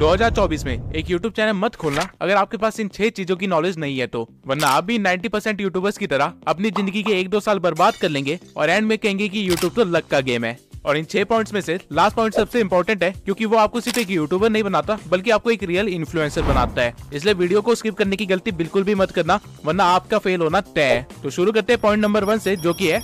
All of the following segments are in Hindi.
2024 में एक YouTube चैनल मत खोलना अगर आपके पास इन छह चीजों की नॉलेज नहीं है तो वरना आप भी 90 परसेंट यूट्यूबर्स की तरह अपनी जिंदगी के एक दो साल बर्बाद कर लेंगे और एंड में कहेंगे कि YouTube तो लक का गेम है और इन छह पॉइंट्स में से लास्ट पॉइंट सबसे इम्पोर्टेंट है क्योंकि वो आपको सिर्फ एक यूट्यूबर नहीं बनाता बल्कि आपको एक रियल इन्फ्लुएंसर बनाता है इसलिए वीडियो को स्किप करने की गलती बिल्कुल भी मत करना वरना आपका फेल होना तय है तो शुरू करते हैं पॉइंट नंबर वन से जो की है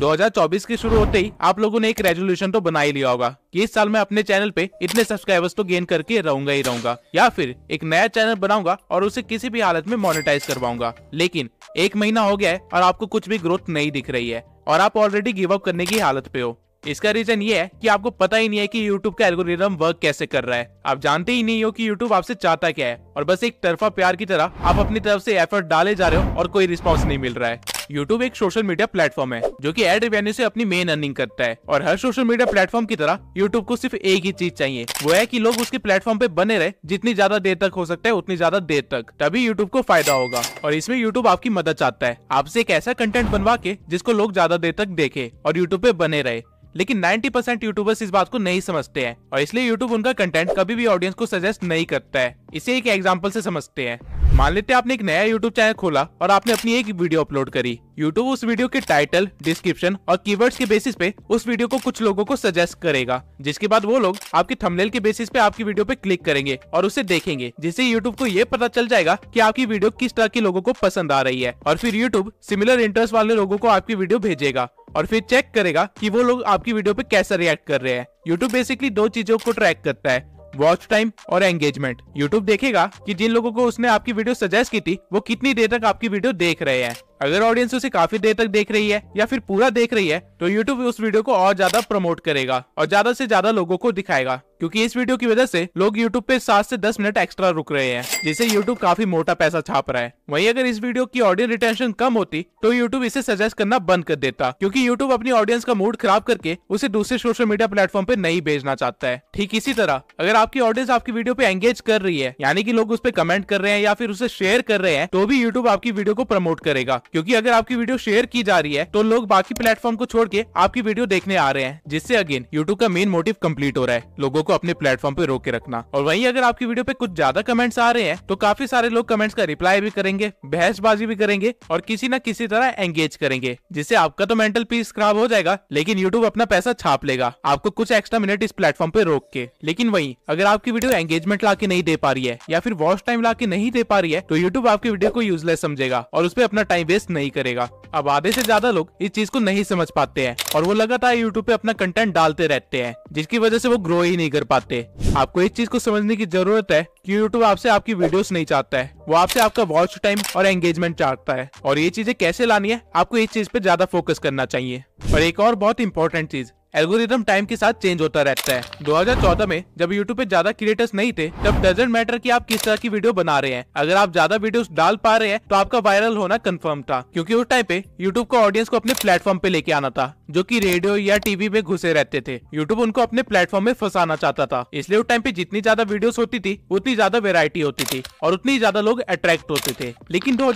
2024 की शुरू होते ही आप लोगों ने एक रेजोल्यूशन तो बना ही लिया होगा कि इस साल मैं अपने चैनल पे इतने सब्सक्राइबर्स तो गेन करके रहूंगा ही रहूंगा या फिर एक नया चैनल बनाऊंगा और उसे किसी भी हालत में मोनेटाइज करवाऊंगा लेकिन एक महीना हो गया है और आपको कुछ भी ग्रोथ नहीं दिख रही है और आप ऑलरेडी गिव अप करने की हालत पे हो इसका रीजन ये है कि आपको पता ही नहीं है कि YouTube का एल्गोरिदम वर्क कैसे कर रहा है आप जानते ही नहीं हो कि YouTube आपसे चाहता क्या है और बस एक तरफा प्यार की तरह आप अपनी तरफ से एफर्ट डाले जा रहे हो और कोई रिस्पॉन्स नहीं मिल रहा है यूट्यूब एक सोशल मीडिया प्लेटफॉर्म है जो की एड रेवेन्यू ऐसी अपनी मेन अर्निंग करता है और हर सोशल मीडिया प्लेटफॉर्म की तरह यूट्यूब को सिर्फ एक ही चीज चाहिए वो है की लोग उसके प्लेटफॉर्म पे बने रहे जितनी ज्यादा देर तक हो सकता है उतनी ज्यादा देर तक तभी यूट्यूब को फायदा होगा और इसमें यूट्यूब आपकी मदद चाहता है आपसे एक ऐसा कंटेंट बनवा के जिसको लोग ज्यादा देर तक देखे और यूट्यूब पे बने रहे लेकिन 90 परसेंट यूट्यूबर्स इस बात को नहीं समझते हैं और इसलिए यूट्यूब उनका कंटेंट कभी भी ऑडियंस को सजेस्ट नहीं करता है इसे एक एग्जाम्पल से समझते हैं मान लेते हैं आपने एक नया यूट्यूब चैनल खोला और आपने अपनी एक वीडियो अपलोड करी यूट्यूब उस वीडियो के टाइटल डिस्क्रिप्शन और कीवर्ड्स के बेसिस पे उस वीडियो को कुछ लोगों को सजेस्ट करेगा जिसके बाद वो लोग आपके थंबनेल के बेसिस पे आपकी वीडियो पे क्लिक करेंगे और उसे देखेंगे जिससे यूट्यूब को ये पता चल जाएगा की आपकी वीडियो किस तरह के लोगो को पसंद आ रही है और फिर यूट्यूब सिमिलर इंटरेस्ट वाले लोगो को आपकी वीडियो भेजेगा और फिर चेक करेगा कि वो लोग आपकी वीडियो पे कैसा रिएक्ट कर रहे हैं यूट्यूब बेसिकली दो चीजों को ट्रैक करता है वॉच टाइम और एंगेजमेंट यूट्यूब देखेगा कि जिन लोगों को उसने आपकी वीडियो सजेस्ट की थी वो कितनी देर तक आपकी वीडियो देख रहे हैं अगर ऑडियंस उसे काफी देर तक देख रही है या फिर पूरा देख रही है तो यूट्यूब उस वीडियो को और ज्यादा प्रमोट करेगा और ज्यादा से ज्यादा लोगों को दिखाएगा क्योंकि इस वीडियो की वजह से लोग यूट्यूब पे सात से दस मिनट एक्स्ट्रा रुक रहे हैं जिससे यूट्यूब काफी मोटा पैसा छाप रहा है वहीं अगर इस वीडियो की ऑडियंस रिटेंशन कम होती तो यूट्यूब इसे सजेस्ट करना बंद कर देता क्योंकि यूट्यूब अपनी ऑडियंस का मूड खराब करके उसे दूसरे सोशल मीडिया प्लेटफॉर्म पे नहीं भेजना चाहता है ठीक इसी तरह अगर आपकी ऑडियंस आपकी वीडियो पे एंगेज कर रही है यानी की लोग उस पर कमेंट कर रहे हैं या फिर उसे शेयर कर रहे हैं तो भी यूट्यूब आपकी वीडियो को प्रमोट करेगा क्योंकि अगर आपकी वीडियो शेयर की जा रही है तो लोग बाकी प्लेटफॉर्म को छोड़ के आपकी वीडियो देखने आ रहे हैं जिससे अगेन यूट्यूब का मेन मोटिव कम्प्लीट हो रहा है लोगों को अपने प्लेटफॉर्म पे रोके रखना और वही अगर आपकी वीडियो पे कुछ ज्यादा कमेंट्स आ रहे हैं तो काफी सारे लोग कमेंट्स का रिप्लाई भी करेंगे बहसबाजी भी करेंगे और किसी न किसी तरह एंगेज करेंगे जिससे आपका तो मेंटल पीस खराब हो जाएगा लेकिन यूट्यूब अपना पैसा छाप लेगा आपको कुछ एक्स्ट्रा मिनट इस प्लेटफॉर्म पे रोक के लेकिन वही अगर आपकी वीडियो एंगेजमेंट ला के नहीं दे पा रही है या फिर वॉच टाइम ला के नहीं दे पा रही है तो यूट्यूब आपकी वीडियो को यूजलेस समझेगा और उस पर अपना टाइम वेस्ट नहीं करेगा अब आधे से ज्यादा लोग इस चीज को नहीं समझ पाते हैं और वो लगातार यूट्यूब पे अपना कंटेंट डालते रहते हैं जिसकी वजह से वो ग्रो ही नहीं कर पाते आपको इस चीज को समझने की जरूरत है कि यूट्यूब आपसे आपकी वीडियोस नहीं चाहता है वो आपसे आपका वॉच टाइम और एंगेजमेंट चाहता है और ये चीजें कैसे लानी है आपको इस चीज पे ज्यादा फोकस करना चाहिए और एक और बहुत इंपॉर्टेंट चीज एल्गोरिदम टाइम के साथ चेंज होता रहता है 2014 में जब यूट्यूब पे ज्यादा क्रिएटर्स नहीं थे तब डजेंट मैटर कि आप किस तरह की वीडियो बना रहे हैं अगर आप ज्यादा वीडियोस डाल पा रहे हैं तो आपका वायरल होना कंफर्म था क्योंकि उस टाइम पे यूट्यूब को ऑडियंस को अपने प्लेटफॉर्म पे लेके आना था जो की रेडियो या टीवी में घुसे रहते थे यूट्यूब उनको अपने प्लेटफॉर्म में फंसाना चाहता था इसलिए उस टाइम पे जितनी ज्यादा वीडियो होती थी उतनी ज्यादा वेरायटी होती थी और उतनी ज्यादा लोग अट्रैक्ट होते थे लेकिन दो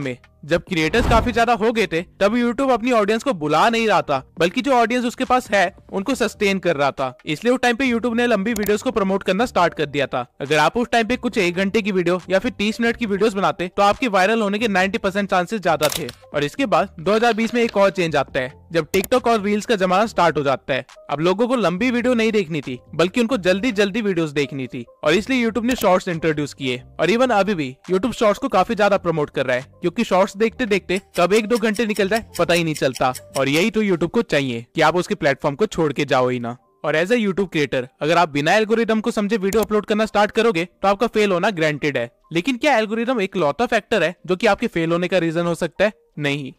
में जब क्रिएटर्स काफी ज्यादा हो गए थे तब यूट्यूब अपनी ऑडियंस को बुला नहीं रहा था बल्कि जो ऑडियंस उसके पास है उनको सस्टेन कर रहा था इसलिए उस टाइम पे यूट्यूब ने लंबी वीडियोस को प्रमोट करना स्टार्ट कर दिया था अगर आप उस टाइम पे कुछ एक घंटे की वीडियो या फिर तीस मिनट की वीडियोस बनाते तो आपके वायरल होने के नाइन्टी चांसेस ज्यादा थे और इसके बाद दो में एक और चेंज आता है जब टिकटॉक और रील्स का जमाना स्टार्ट हो जाता है अब लोगों को लंबी वीडियो नहीं देखनी थी बल्कि उनको जल्दी जल्दी वीडियोस देखनी थी और इसलिए यूट्यूब ने शॉर्ट्स इंट्रोड्यूस किए और इवन अभी भी यूट्यूब शॉर्ट्स को काफी ज्यादा प्रमोट कर रहा है क्योंकि शॉर्ट्स देखते देखते कब एक दो घंटे निकल जाए पता ही नहीं चलता और यही तो यूट्यूब को चाहिए की आप उसके प्लेटफॉर्म को छोड़ के जाओ ही ना और एज ए यूट्यूब क्रिएटर अगर आप बिना एल्गोरिदम को समझे वीडियो अपलोड करना स्टार्ट करोगे तो आपका फेल होना ग्रांटेड है लेकिन क्या एल्गोरिदम एक लौता फैक्टर है जो कि आपके फेल होने का रीजन हो सकता है नहीं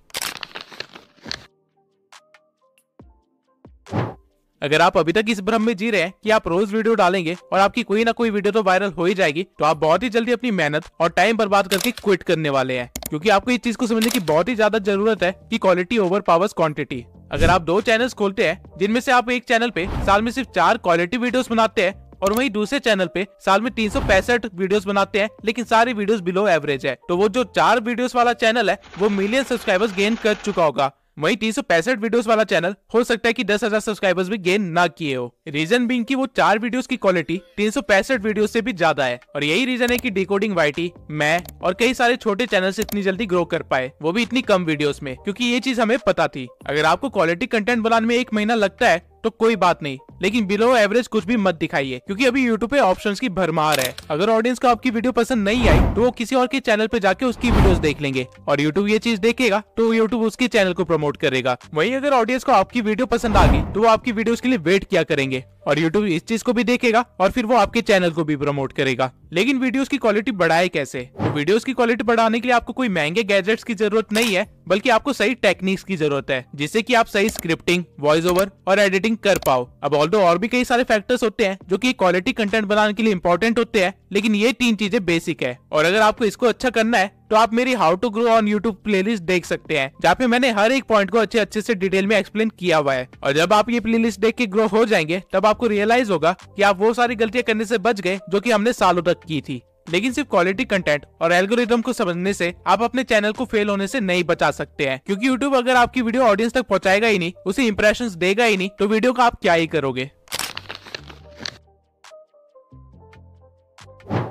अगर आप अभी तक इस भ्रम में जी रहे हैं कि आप रोज वीडियो डालेंगे और आपकी कोई ना कोई वीडियो तो वायरल हो ही जाएगी तो आप बहुत ही जल्दी अपनी मेहनत और टाइम बर्बाद करके क्विट करने वाले हैं क्योंकि आपको इस चीज को समझने की बहुत ही ज्यादा जरूरत है कि क्वालिटी ओवर पावर्स क्वांटिटी अगर आप दो चैनल खोलते हैं जिनमें से आप एक चैनल पे साल में सिर्फ चार क्वालिटी वीडियोस बनाते हैं और वही दूसरे चैनल पे साल में तीन वीडियोस बनाते हैं लेकिन सारी वीडियोस बिलो एवरेज है तो वो जो चार वीडियोस वाला चैनल है वो मिलियन सब्सक्राइबर्स गेन कर चुका होगा वही तीन सौ पैंसठ वीडियो वाला चैनल हो सकता है कि दस हजार सब्सक्राइबर्स भी गेन ना किए हो रीजन बिंग की वो चार वीडियोस की क्वालिटी तीन सौ पैंसठ वीडियो ऐसी भी ज्यादा है और यही रीजन है कि डिकोडिंग वाइटी मैं और कई सारे छोटे चैनल इतनी जल्दी ग्रो कर पाए वो भी इतनी कम वीडियो में क्यूँकी ये चीज हमें पता थी अगर आपको क्वालिटी कंटेंट बनाने में एक महीना लगता है तो कोई बात नहीं लेकिन बिलो एवरेज कुछ भी मत दिखाइए क्योंकि अभी यूट्यूब पे ऑप्शन की भरमार है अगर ऑडियंस को आपकी वीडियो पसंद नहीं आई तो वो किसी और के चैनल पे जाके उसकी वीडियो देख लेंगे और यूट्यूब ये चीज देखेगा तो यूट्यूब उसके चैनल को प्रमोट करेगा वही अगर ऑडियंस को आपकी वीडियो पसंद आ गई तो वो आपकी वीडियो के लिए वेट किया करेंगे और यूट्यूब इस चीज को भी देखेगा और फिर वो आपके चैनल को भी प्रमोट करेगा लेकिन वीडियोस की क्वालिटी बढ़ाए कैसे तो वीडियोस की क्वालिटी बढ़ाने के लिए आपको कोई महंगे गैजेट्स की जरूरत नहीं है बल्कि आपको सही टेक्निक्स की जरूरत है जिससे कि आप सही स्क्रिप्टिंग वॉइस ओवर और एडिटिंग कर पाओ अब ऑल और भी कई सारे फैक्टर्स होते हैं जो की क्वालिटी कंटेंट बनाने के लिए इम्पोर्टेंट होते हैं लेकिन ये तीन चीजें बेसिक है और अगर आपको इसको अच्छा करना है तो आप मेरी how to grow on YouTube play देख सकते हैं जहाँ पे मैंने हर एक पॉइंट को अच्छे अच्छे से डिटेल में एक्सप्लेन किया हुआ है और जब आप ये लिस्ट देख के ग्रो हो जाएंगे तब आपको रियलाइज होगा की आप वो सारी गलतियाँ करने ऐसी बच गए जो की हमने सालों तक की थी लेकिन सिर्फ क्वालिटी कंटेंट और एल्गोरिदम को समझने से आप अपने चैनल को फेल होने से नहीं बचा सकते हैं क्योंकि YouTube अगर आपकी वीडियो ऑडियंस तक पहुंचाएगा ही नहीं उसे इम्प्रेशन देगा ही नहीं तो वीडियो का आप क्या ही करोगे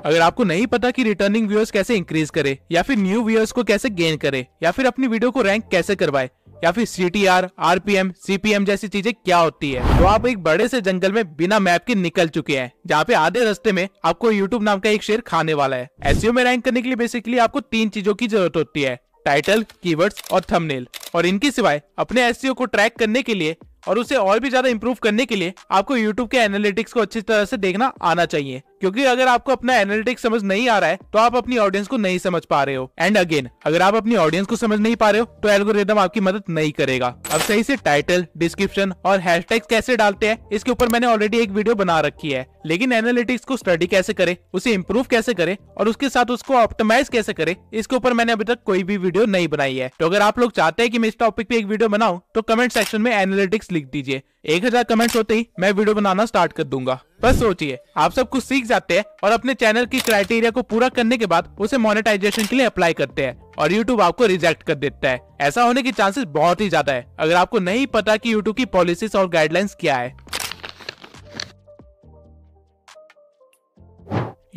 अगर आपको नहीं पता कि रिटर्निंग व्यूअर्स कैसे इंक्रीज करे या फिर न्यू व्यूअर्स को कैसे गेन करे या फिर अपनी वीडियो को रैंक कैसे करवाए या फिर C T R R P M C P M जैसी चीजें क्या होती है तो आप एक बड़े से जंगल में बिना मैप के निकल चुके हैं जहाँ पे आधे रास्ते में आपको यूट्यूब नाम का एक शेयर खाने वाला है एस e में रैंक करने के लिए बेसिकली आपको तीन चीजों की जरूरत होती है टाइटल कीवर्ड्स और थंबनेल और इनके सिवाय अपने एस e को ट्रैक करने के लिए और उसे और भी ज्यादा इम्प्रूव करने के लिए आपको यूट्यूब के एनालिटिक्स को अच्छी तरह से देखना आना चाहिए क्योंकि अगर आपको अपना एनालिटिक्स समझ नहीं आ रहा है तो आप अपनी ऑडियंस को नहीं समझ पा रहे हो एंड अगेन अगर आप अपनी ऑडियंस को समझ नहीं पा रहे हो तो एल्गोरिदम आपकी मदद नहीं करेगा अब सही से टाइटल डिस्क्रिप्शन और हैश कैसे डालते हैं इसके ऊपर मैंने ऑलरेडी एक वीडियो बना रखी है लेकिन एनालिटिक्स को स्टडी कैसे करे उसे इम्प्रूव कैसे करे और उसके साथ उसको ऑप्टिमाइज कैसे करे इसके ऊपर मैंने अभी तक कोई भी वीडियो नहीं बनाई है तो अगर आप लोग चाहते हैं कि मैं इस टॉपिक पे एक वीडियो बनाऊं तो कमेंट सेक्शन में एनालिटिक्स लिख दीजिए एक हजार कमेंट्स होते ही मैं वीडियो बनाना स्टार्ट कर दूंगा बस सोचिए आप सब कुछ सीख जाते हैं और अपने चैनल की क्राइटेरिया को पूरा करने के बाद उसे मोनेटाइजेशन के लिए अप्लाई करते हैं और YouTube आपको रिजेक्ट कर देता है ऐसा होने के चांसेस बहुत ही ज्यादा है अगर आपको नहीं पता की यूट्यूब की पॉलिसीज और गाइडलाइंस क्या है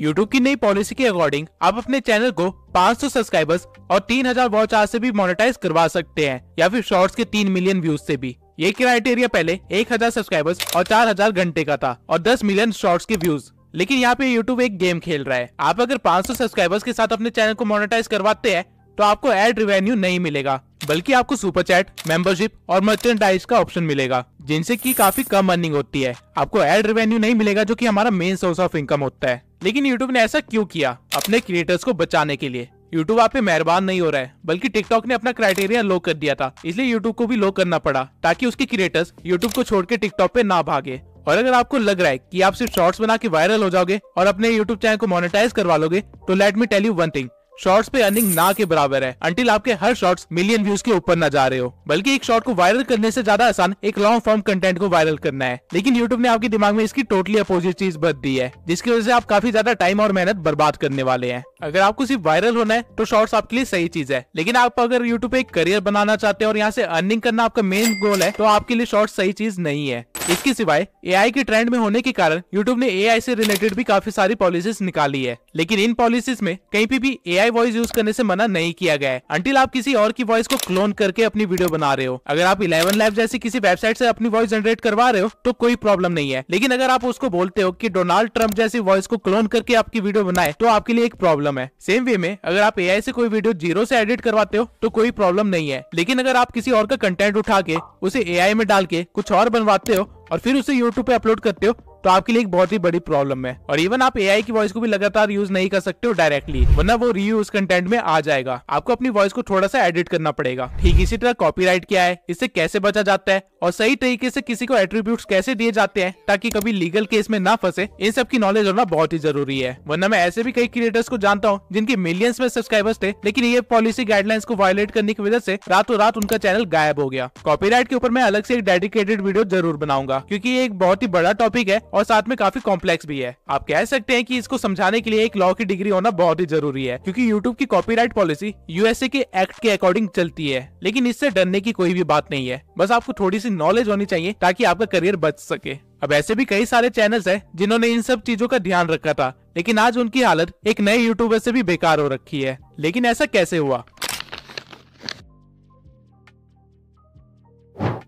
YouTube की नई पॉलिसी के अकॉर्डिंग आप अपने चैनल को 500 सब्सक्राइबर्स और 3000 वॉच आज से भी मोनेटाइज करवा सकते हैं या फिर शॉर्ट्स के 3 मिलियन व्यूज से भी ये क्राइटेरिया पहले 1000 सब्सक्राइबर्स और 4000 घंटे का था और 10 मिलियन शॉर्ट्स के व्यूज लेकिन यहाँ पे यूट्यूब एक गेम खेल रहा है आप अगर 500 सब्सक्राइबर्स के साथ अपने चैनल को मोनेटाइज करवाते हैं तो आपको एड रिवेन्यू नहीं मिलेगा बल्कि आपको सुपर चैट मेंबरशिप और मर्चेंडाइज का ऑप्शन मिलेगा जिनसे की काफी कम अर्निंग होती है आपको एड रिवेन्यू नहीं मिलेगा जो की हमारा मेन सोर्स ऑफ इनकम होता है लेकिन यूट्यूब ने ऐसा क्यों किया अपने क्रिएटर्स को बचाने के लिए यूट्यूब आप पे मेहरबान नहीं हो रहा है बल्कि टिकटॉक ने अपना क्राइटेरिया लो कर दिया था इसलिए यूट्यूब को भी लो करना पड़ा ताकि उसके क्रिएटर्स यूट्यूब को छोड़ के टिकटॉक पे ना भागे और अगर आपको लग रहा है कि आप सिर्फ शॉर्ट्स बना के वायरल हो जाओगे और अपने यूट्यूब चैनल को मोनेटाइज करवा लोगे तो let me tell you one thing shorts पे अर्निंग ना के बराबर है अंटिल आपके हर शॉर्ट्स मिलियन व्यूज के ऊपर ना जा रहे हो बल्कि एक शॉर्ट को वायरल करने से ज्यादा आसान एक लॉन्ग फॉर्म कंटेंट को वायरल करना है लेकिन यूट्यूब ने आपके दिमाग में इसकी टोटली अपोजिट चीज बद दी है जिसकी वजह से आप काफी ज्यादा टाइम और मेहनत बर्बाद करने वाले हैं अगर आपको सिर्फ वायरल होना है तो शॉर्ट्स आपके लिए सही चीज है लेकिन आप अगर यूट्यूब पे एक करियर बनाना चाहते हैं और यहाँ से अर्निंग करना आपका मेन गोल है तो आपके लिए शॉर्ट्स सही चीज नहीं है इसके सिवाय एआई के ट्रेंड में होने के कारण यूट्यूब ने एआई से रिलेटेड भी काफी सारी पॉलिसीज निकाली है लेकिन इन पॉलिसीज में कहीं पे भी एआई वॉइस यूज करने से मना नहीं किया गया है अंटिल आप किसी और की वॉइस को क्लोन करके अपनी वीडियो बना रहे हो अगर आप इलेवन लाइव जैसी किसी वेबसाइट से अपनी वॉइस जनरेट करवा रहे हो तो कोई प्रॉब्लम नहीं है लेकिन अगर आप उसको बोलते हो की डोनाल्ड ट्रम्प जैसी वॉइस को क्लोन करके आपकी वीडियो बनाए तो आपके लिए एक प्रॉब्लम है सेम वे में अगर आप एआई से कोई वीडियो जीरो से एडिट करवाते हो तो कोई प्रॉब्लम नहीं है लेकिन अगर आप किसी और का कंटेंट उठा के उसे एआई में डाल के कुछ और बनवाते हो और फिर उसे यूट्यूब पे अपलोड करते हो तो आपके लिए एक बहुत ही बड़ी प्रॉब्लम है और इवन आप ए की वॉइस को भी लगातार यूज नहीं कर सकते हो डायरेक्टली वरना वो रीयूज कंटेंट में आ जाएगा आपको अपनी वॉइस को थोड़ा सा एडिट करना पड़ेगा ठीक इसी तरह कॉपी क्या है इससे कैसे बचा जाता है और सही तरीके से किसी को एट्रीब्यूट कैसे दिए जाते हैं ताकि कभी लीगल केस में ना फंसे इन सब की नॉलेज होना बहुत ही जरूरी है वरना मैं ऐसे भी कई क्रिएटर्स को जानता हूँ जिनके मिलियंस में सब्सक्राइबर्स थे लेकिन ये पॉलिसी गाइडलाइंस को वायलेट करने की वजह से रातों रात उनका चैनल गायब हो गया कॉपीराइट के ऊपर मैं अलग से एक डेडिकेटेड वीडियो जरूर बनाऊंगा क्योंकि ये एक बहुत ही बड़ा टॉपिक है और साथ में काफी कॉम्प्लेक्स भी है आप कह सकते हैं कि इसको समझाने के लिए एक लॉ की डिग्री होना बहुत ही जरूरी है क्योंकि यूट्यूब की कॉपीराइट पॉलिसी यूएसए के एक्ट के अकॉर्डिंग चलती है लेकिन इससे डरने की कोई भी बात नहीं है बस आपको थोड़ी सी नॉलेज होनी चाहिए ताकि आपका करियर बच सके अब ऐसे भी कई सारे चैनल्स हैं जिन्होंने इन सब चीजों का ध्यान रखा था लेकिन आज उनकी हालत एक नए यूट्यूबर से भी बेकार हो रखी है लेकिन ऐसा कैसे हुआ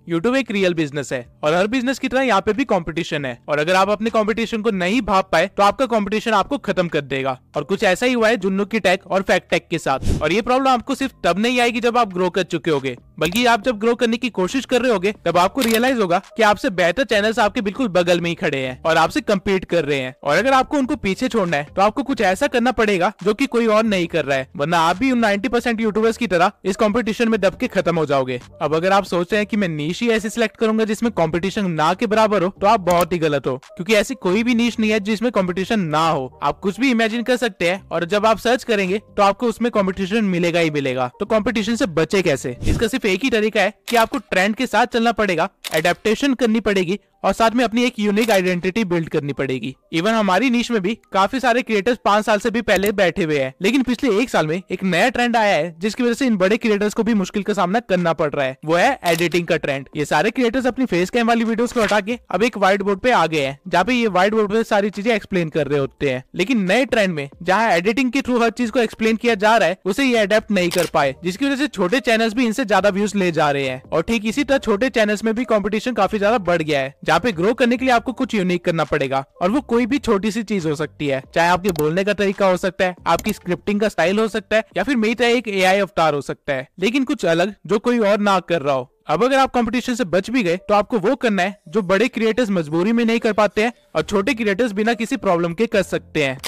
यूट्यूब एक रियल बिजनेस है और हर बिजनेस की तरह यहाँ पे भी कॉम्पिटिशन है और अगर आप अपने कॉम्पिटिशन को नहीं भाप पाए तो आपका कॉम्पिटिशन आपको खत्म कर देगा और कुछ ऐसा ही हुआ है जुन्नू की टैक और फैक्ट टैक के साथ और ये प्रॉब्लम आपको सिर्फ तब नहीं आएगी जब आप ग्रो कर चुके होगे बल्कि आप जब ग्रो करने की कोशिश कर रहे होगे तब आपको रियलाइज होगा कि आपसे बेहतर चैनल्स आपके बिल्कुल बगल में ही खड़े हैं और आपसे कम्पीट कर रहे हैं और अगर आपको उनको पीछे छोड़ना है तो आपको कुछ ऐसा करना पड़ेगा जो की कोई और नहीं कर रहा है वरना आप भी उन नाइन्टी परसेंट यूट्यूबर्स की तरह इस कॉम्पिटिशन में दब के खत्म हो जाओगे अब अगर आप सोच रहे हैं की मैं नीच नीशी ऐसी सिलेक्ट करूंगा जिसमें कंपटीशन ना के बराबर हो तो आप बहुत ही गलत हो क्योंकि ऐसी कोई भी नीच नहीं है जिसमें कंपटीशन ना हो आप कुछ भी इमेजिन कर सकते हैं और जब आप सर्च करेंगे तो आपको उसमें कॉम्पिटिशन मिलेगा ही मिलेगा तो कॉम्पिटिशन से बचे कैसे इसका सिर्फ एक ही तरीका है की आपको ट्रेंड के साथ चलना पड़ेगा एडेप्टेशन करनी पड़ेगी और साथ में अपनी एक यूनिक आइडेंटिटी बिल्ड करनी पड़ेगी इवन हमारी नीच में भी काफी सारे क्रिएटर्स पांच साल से भी पहले बैठे हुए हैं लेकिन पिछले एक साल में एक नया ट्रेंड आया है जिसकी वजह से इन बड़े क्रिएटर्स को भी मुश्किल का सामना करना पड़ रहा है वो है एडिटिंग का ट्रेंड कंटेंट ये सारे क्रिएटर्स अपनी फेस कैम वाली वीडियोस को हटा के अब एक व्हाइट बोर्ड पे आ गए हैं जहाँ पे ये व्हाइट बोर्ड पे सारी चीजें एक्सप्लेन कर रहे होते हैं लेकिन नए ट्रेंड में जहाँ एडिटिंग के थ्रू हर चीज को एक्सप्लेन किया जा रहा है उसे ये अडेप्ट नहीं कर पाए जिसकी वजह से छोटे चैनल्स भी इनसे ज्यादा व्यूज ले जा रहे हैं और ठीक इसी तरह छोटे चैनल्स में भी कॉम्पिटिशन काफी ज्यादा बढ़ गया है जहाँ पे ग्रो करने के लिए आपको कुछ यूनिक करना पड़ेगा और वो कोई भी छोटी सी चीज हो सकती है चाहे आपके बोलने का तरीका हो सकता है आपकी स्क्रिप्टिंग का स्टाइल हो सकता है या फिर मेरी तरह एक ए अवतार हो सकता है लेकिन कुछ अलग जो कोई और ना कर रहा हो अब अगर आप कंपटीशन से बच भी गए तो आपको वो करना है जो बड़े क्रिएटर्स मजबूरी में नहीं कर पाते हैं और छोटे क्रिएटर्स बिना किसी प्रॉब्लम के कर सकते हैं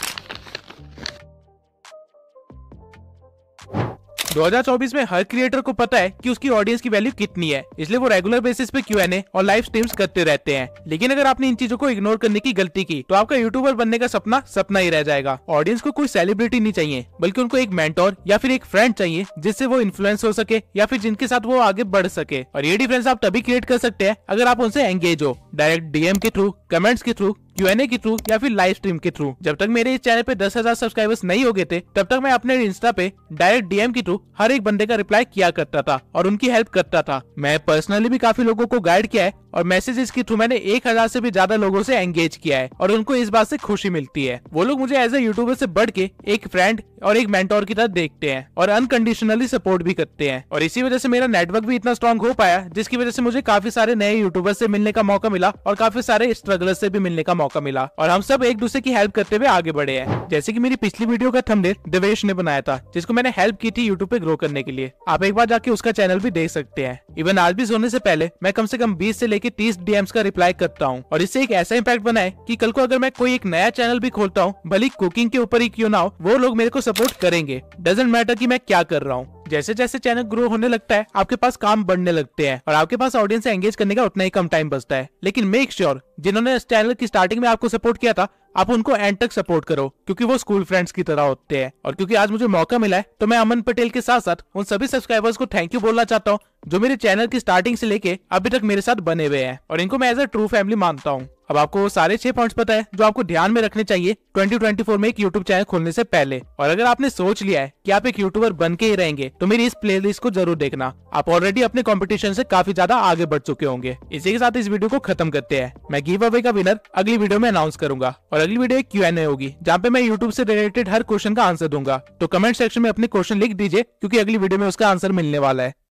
2024 में हर क्रिएटर को पता है कि उसकी ऑडियंस की वैल्यू कितनी है इसलिए वो रेगुलर बेसिस पे क्यू और लाइव स्ट्रीम्स करते रहते हैं लेकिन अगर आपने इन चीजों को इग्नोर करने की गलती की तो आपका यूट्यूबर बनने का सपना सपना ही रह जाएगा ऑडियंस को कोई सेलिब्रिटी नहीं चाहिए बल्कि उनको एक मेंटोर या फिर एक फ्रेंड चाहिए जिससे वो इन्फ्लुएंस हो सके या फिर जिनके साथ वो आगे बढ़ सके और ये डिफरेंस आप तभी क्रिएट कर सकते हैं अगर आप उनसे एंगेज हो डायरेक्ट डीएम के थ्रू कमेंट्स के थ्रू एन ए के थ्रू या फिर लाइव स्ट्रीम के थ्रू जब तक मेरे इस चैनल पे दस हजार सब्सक्राइबर्स नहीं हो गए थे तब तक मैं अपने इंस्टा पे डायरेक्ट डीएम के थ्रू हर एक बंदे का रिप्लाई किया करता था और उनकी हेल्प करता था मैं पर्सनली भी काफी लोगों को गाइड किया है और मैसेजेस के थ्रू मैंने एक हजार से भी ज्यादा लोगों से एंगेज किया है और उनको इस बात से खुशी मिलती है वो लोग मुझे एज ए यूट्यूबर से बढ़ के एक फ्रेंड और एक मेंटोर की तरह देखते हैं और अनकंडीशनली सपोर्ट भी करते हैं और इसी वजह से मेरा नेटवर्क भी इतना स्ट्रॉन्ग हो पाया जिसकी वजह से मुझे काफी सारे नए यूट्यूबर से मिलने का मौका मिला और काफी सारे स्ट्रगलर से भी मिलने का मौका मिला और हम सब एक दूसरे की हेल्प करते हुए आगे बढ़े हैं जैसे की मेरी पिछली वीडियो का थमडेल देवेश ने बनाया था जिसको मैंने हेल्प की थी यूट्यूब पे ग्रो करने के लिए आप एक बार जाके उसका चैनल भी देख सकते हैं इवन आज भी सोने से पहले मैं कम से कम बीस से लेकर के तीस डीएम्स का रिप्लाई करता हूँ और इससे एक ऐसा इम्पैक्ट बनाए की कल को अगर मैं कोई एक नया चैनल भी खोलता हूँ भले कुकिंग के ऊपर ही क्यों ना हो वो लोग मेरे को सपोर्ट करेंगे डजेंट मैटर की मैं क्या कर रहा हूँ जैसे जैसे चैनल ग्रो होने लगता है आपके पास काम बढ़ने लगते हैं और आपके पास ऑडियंस एंगेज करने का उतना ही कम टाइम बचता है लेकिन मेक श्योर जिन्होंने इस चैनल की स्टार्टिंग में आपको सपोर्ट किया था आप उनको एंड तक सपोर्ट करो क्योंकि वो स्कूल फ्रेंड्स की तरह होते हैं और क्योंकि आज मुझे मौका मिला है तो मैं अमन पटेल के साथ साथ उन सभी सब्सक्राइबर्स को थैंक यू बोलना चाहता हूँ जो मेरे चैनल की स्टार्टिंग से लेके अभी तक मेरे साथ बने हुए हैं और इनको मैं एज अ ट्रू फैमिली मानता हूँ अब आपको वो सारे छह पॉइंट्स पता है जो आपको ध्यान में रखने चाहिए 2024 में एक यूट्यूब चैनल खोलने से पहले और अगर आपने सोच लिया है कि आप एक यूट्यूबर बन के ही रहेंगे तो मेरी इस प्लेलिस्ट को जरूर देखना आप ऑलरेडी अपने कंपटीशन से काफी ज्यादा आगे बढ़ चुके होंगे इसी के साथ इस वीडियो को खत्म करते हैं मैं गिव अवे का विनर अगली वीडियो में अनाउंस करूंगा और अगली वीडियो क्यू एन ए होगी जहाँ पे मैं यूट्यूब से रिलेटेड हर क्वेश्चन का आंसर दूंगा तो कमेंट सेक्शन में अपने क्वेश्चन लिख दीजिए क्योंकि अगली वीडियो में उसका आंसर मिलने वाला है